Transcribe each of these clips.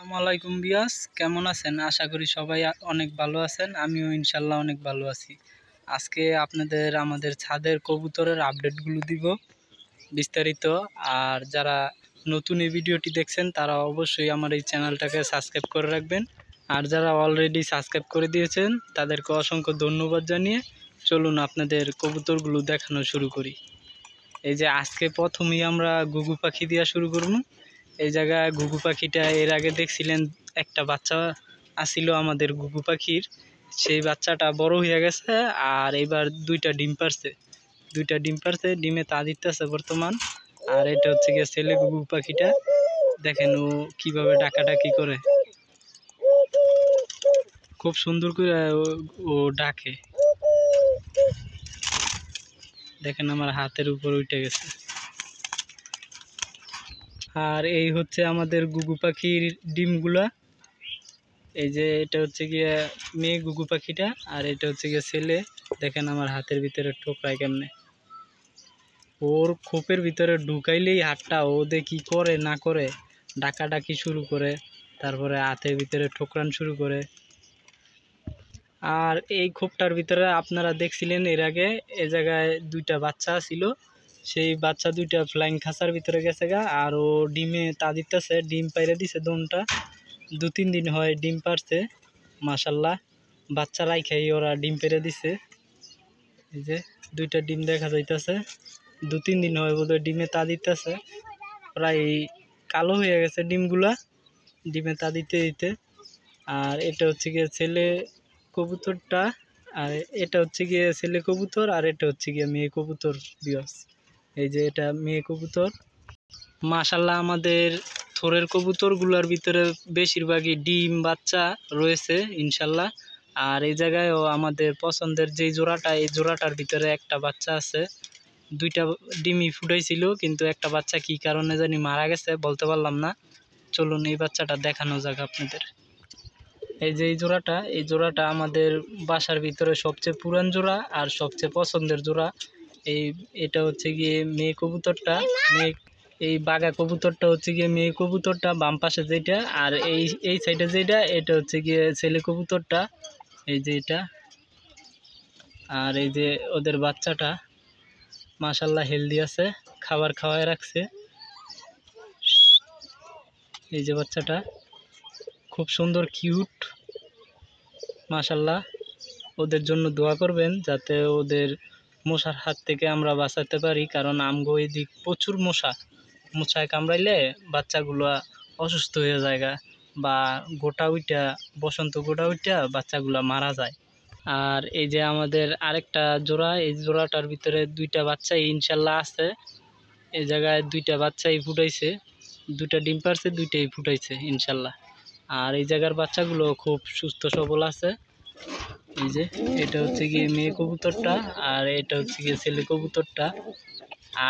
আসসালামু আলাইকুম বিয়াস কেমন আছেন আশা করি সবাই অনেক ভালো আছেন আমিও ইনশাল্লাহ অনেক ভালো আছি আজকে আপনাদের আমাদের ছাদের কবুতরের আপডেটগুলো দিব বিস্তারিত আর যারা নতুন এই ভিডিওটি দেখছেন তারা অবশ্যই আমার এই চ্যানেলটাকে সাবস্ক্রাইব করে রাখবেন আর যারা অলরেডি সাবস্ক্রাইব করে দিয়েছেন তাদেরকে অসংখ্য ধন্যবাদ জানিয়ে চলুন আপনাদের কবুতরগুলো দেখানো শুরু করি এই যে আজকে প্রথমেই আমরা গুগু পাখি দেওয়া শুরু করবো এই জায়গায় ঘুঘু পাখিটা এর আগে দেখছিলেন একটা বাচ্চা আসিল আমাদের ঘুঘু পাখির সেই বাচ্চাটা বড় হয়ে গেছে আর এবার দুইটা ডিম পারছে দুইটা ডিম পারছে ডিমে তা দিতেছে বর্তমান আর এটা হচ্ছে গিয়ে ছেলে ঘুঘু পাখিটা দেখেন ও কীভাবে ডাকাডাকি করে খুব সুন্দর করে ও ডাকে দেখেন আমার হাতের উপর উঠে গেছে আর এই হচ্ছে আমাদের গুগু পাখির ডিমগুলা এই যে এটা হচ্ছে গিয়ে মেয়ে গুগু পাখিটা আর এটা হচ্ছে গিয়ে ছেলে দেখেন আমার হাতের ভিতরে ঠোকরায় কেমনে ওর খোপের ভিতরে ঢুকাইলেই হাতটা ওদের কি করে না করে ডাকাডাকি শুরু করে তারপরে হাতের ভিতরে ঠোকরান শুরু করে আর এই খোপটার ভিতরে আপনারা দেখছিলেন এর আগে এ জায়গায় দুইটা বাচ্চা ছিল সেই বাচ্চা দুইটা ফ্লাইং খাঁচার ভিতরে গেছে গা আর ও ডিমে তা দিতেছে ডিম পাইরে দিছে দোনটা দু তিন দিন হয় ডিম পারছে মাসাল্লাহ বাচ্চা রাইখাই ওরা ডিম পেরে দিছে এই যে দুইটা ডিম দেখা যাইতেছে দু তিন দিন হয় বোধহয় ডিমে তা দিতেছে প্রায় কালো হয়ে গেছে ডিমগুলা ডিমে তা দিতে দিতে আর এটা হচ্ছে গিয়ে ছেলে কবুতরটা আর এটা হচ্ছে গিয়ে ছেলে কবুতর আর এটা হচ্ছে গিয়ে মেয়ে কবুতর দিয়ে এই যে এটা মেয়ে কবুতর মাশাল্লাহ আমাদের থোরের কবুতরগুলোর ভিতরে বেশিরভাগই ডিম বাচ্চা রয়েছে ইনশাল্লাহ আর এই জায়গায়ও আমাদের পছন্দের যে জোড়াটা এই জোড়াটার ভিতরে একটা বাচ্চা আছে দুইটা ডিমই ফুটাইছিল কিন্তু একটা বাচ্চা কি কারণে জানি মারা গেছে বলতে পারলাম না চলুন এই বাচ্চাটা দেখানো যাক আপনাদের এই যে এই জোড়াটা এই জোড়াটা আমাদের বাসার ভিতরে সবচেয়ে পুরান জোড়া আর সবচেয়ে পছন্দের জোড়া এই এটা হচ্ছে গিয়ে মেয়ে কবুতরটা মেয়ে এই বাঘা কবুতরটা হচ্ছে গিয়ে মেয়ে কবুতরটা বাম পাশে যেটা আর এই এই সাইডে যেটা এটা হচ্ছে গিয়ে ছেলে কবুতরটা এই যে এটা আর এই যে ওদের বাচ্চাটা মাশাল্লাহ হেলদি আছে খাবার খাওয়ায় রাখছে এই যে বাচ্চাটা খুব সুন্দর কিউট মাশাল্লাহ ওদের জন্য দোয়া করবেন যাতে ওদের মশার হাত থেকে আমরা বাঁচাতে পারি কারণ আমগো দিক প্রচুর মশা মশায় কামড়াইলে বাচ্চাগুলো অসুস্থ হয়ে যায় বা গোটা উইটা বসন্ত গোটা উইটা বাচ্চাগুলো মারা যায় আর এই যে আমাদের আরেকটা জোড়া এই জোড়াটার ভিতরে দুইটা বাচ্চাই ইনশাল্লাহ আছে এই জায়গায় দুইটা বাচ্চাই ফুটাইছে দুইটা ডিম পারছে দুইটাই ফুটাইছে ইনশাল্লাহ আর এই জায়গার বাচ্চাগুলো খুব সুস্থ সবল আছে এই যে এটা হচ্ছে গিয়ে মেয়ে কবুতরটা আর এটা হচ্ছে গিয়ে ছেলে কবুতরটা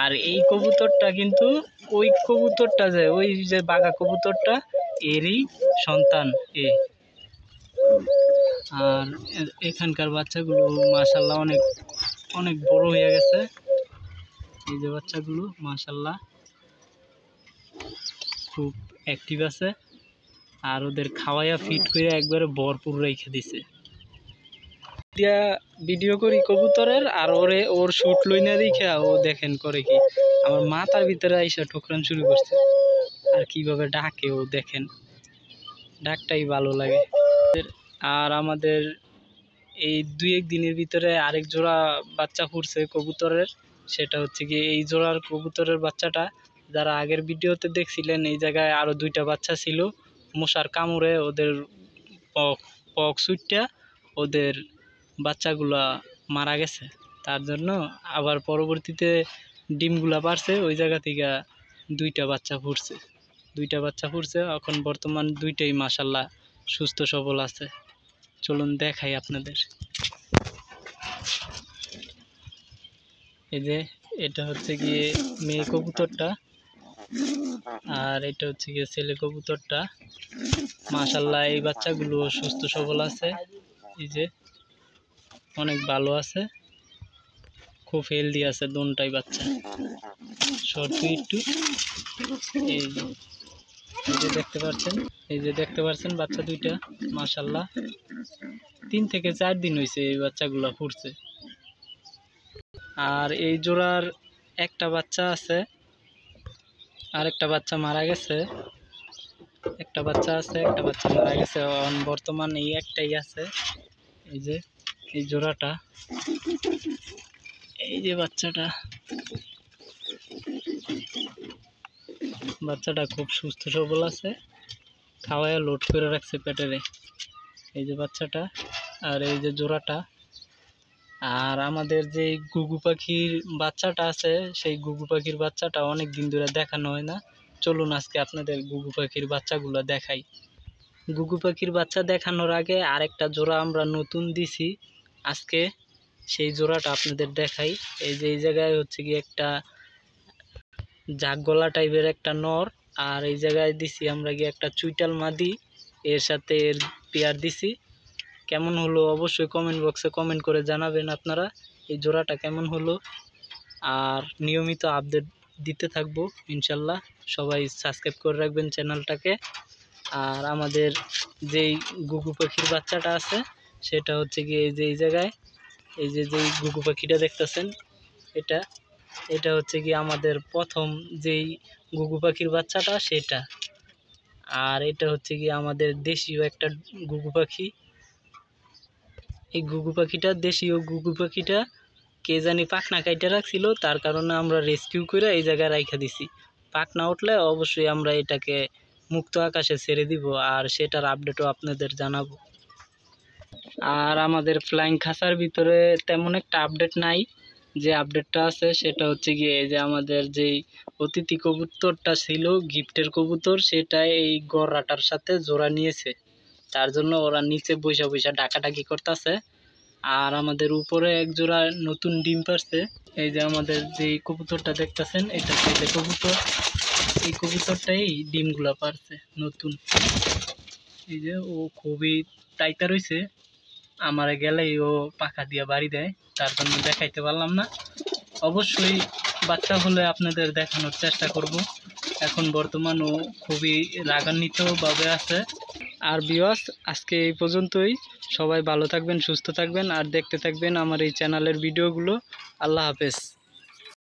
আর এই কবুতরটা কিন্তু ওই কবুতরটা যে ওই যে বাঘা কবুতরটা এরই সন্তান এ আর এখানকার বাচ্চাগুলো মাশাল্লাহ অনেক অনেক বড় হয়ে গেছে এই যে বাচ্চাগুলো মাশাল্লাহ খুব অ্যাক্টিভ আছে আর ওদের খাওয়াইয়া ফিট করে একবারে ভরপুর রেখে দিছে দিয়া ভিডিও করি কবুতরের আর ওরে ওর শুট লই না দেখা ও দেখেন করে কি আমার মা তার ভিতরে আইসা ঠোকরান শুরু করছে আর কিভাবে ডাকে ও দেখেন ডাকটাই ভালো লাগে আর আমাদের এই দুই এক দিনের ভিতরে আরেক জোড়া বাচ্চা ফুরছে কবুতরের সেটা হচ্ছে কি এই জোড়ার কবুতরের বাচ্চাটা যারা আগের ভিডিওতে দেখছিলেন এই জায়গায় আরও দুইটা বাচ্চা ছিল মশার কামড়ে ওদের পক পক সুইটটা ওদের বাচ্চাগুলা মারা গেছে তার জন্য আবার পরবর্তীতে ডিমগুলা পারছে ওই জায়গা থেকে দুইটা বাচ্চা ফুটছে দুইটা বাচ্চা ফুটছে এখন বর্তমান দুইটাই মাসাল্লা সুস্থ সবল আছে চলুন দেখাই আপনাদের এই যে এটা হচ্ছে গিয়ে মেয়ে কবুতরটা আর এটা হচ্ছে গিয়ে ছেলে কবুতরটা মাসাল্লাহ এই বাচ্চাগুলো সুস্থ সবল আছে এই যে অনেক ভালো আছে খুব হেলদি আছে দুটাই বাচ্চা সর্দি একটু এই যে দেখতে পাচ্ছেন এই যে দেখতে পাচ্ছেন বাচ্চা দুইটা মাশাল্লাহ তিন থেকে চার দিন হয়েছে এই বাচ্চাগুলো ফুটছে আর এই জোড়ার একটা বাচ্চা আছে আর একটা বাচ্চা মারা গেছে একটা বাচ্চা আছে একটা বাচ্চা মারা গেছে বর্তমান এই একটাই আছে এই যে এই জোড়াটা এই যে বাচ্চাটা বাচ্চাটা খুব সুস্থ সবল আছে খাওয়ায় লোড করে রাখছে পেটেরে এই যে বাচ্চাটা আর এই যে জোড়াটা আর আমাদের যে গুগু পাখির বাচ্চাটা আছে সেই গুগু পাখির বাচ্চাটা অনেক দিন ধরে দেখানো হয় না চলুন আজকে আপনাদের গুগু পাখির বাচ্চাগুলো দেখাই গুগু পাখির বাচ্চা দেখানোর আগে আরেকটা জোড়া আমরা নতুন দিছি আজকে সেই জোড়াটা আপনাদের দেখাই এই যে এই জায়গায় হচ্ছে কি একটা জাগ গলা টাইপের একটা নর আর এই জায়গায় দিছি আমরা গিয়ে একটা চুইটাল মাদি এর সাথে এর পেয়ার দিছি কেমন হলো অবশ্যই কমেন্ট বক্সে কমেন্ট করে জানাবেন আপনারা এই জোড়াটা কেমন হলো আর নিয়মিত আপডেট দিতে থাকবো ইনশাল্লাহ সবাই সাবস্ক্রাইব করে রাখবেন চ্যানেলটাকে আর আমাদের যেই গুগু পাখির বাচ্চাটা আছে সেটা হচ্ছে গিয়ে এই যে এই জায়গায় এই যে যেই ঘুঘু পাখিটা দেখতেছেন এটা এটা হচ্ছে কি আমাদের প্রথম যেই ঘুঘু পাখির বাচ্চাটা সেটা আর এটা হচ্ছে কি আমাদের দেশীয় একটা ঘুঘু পাখি এই ঘুঘু পাখিটা দেশীয় ঘুঘু পাখিটা কে জানি পাখনা কাইটা রাখছিল তার কারণে আমরা রেস্কিউ করে এই জায়গায় রাইখা দিছি পাখনা উঠলে অবশ্যই আমরা এটাকে মুক্ত আকাশে ছেড়ে দিব আর সেটার আপডেটও আপনাদের জানাবো আর আমাদের ফ্লাইং খাঁচার ভিতরে তেমন একটা আপডেট নাই যে আপডেটটা আছে সেটা হচ্ছে গিয়ে যে আমাদের যেই অতিথি কবুতরটা ছিল গিফটের কবুতর সেটা এই গড়াটার সাথে জোড়া নিয়েছে তার জন্য ওরা নিচে বৈশা বৈশা ডাকাডাকি করতেছে আর আমাদের উপরে এক জোড়া নতুন ডিম পারছে এই যে আমাদের যে কবুতরটা দেখতেছেন এটা ছেলে কবুতর এই কবুতরটাই ডিমগুলা পারছে নতুন এই যে ও খুবই টাইতা রয়েছে আমার গেলেই ও পাখা দিয়ে বাড়ি দেয় তার জন্য দেখাইতে পারলাম না অবশ্যই বাচ্চা হলে আপনাদের দেখানোর চেষ্টা করব এখন বর্তমান ও খুবই রাগান্বিতভাবে আছে আর বিওয়াস আজকে এই পর্যন্তই সবাই ভালো থাকবেন সুস্থ থাকবেন আর দেখতে থাকবেন আমার এই চ্যানেলের ভিডিওগুলো আল্লাহ হাফেজ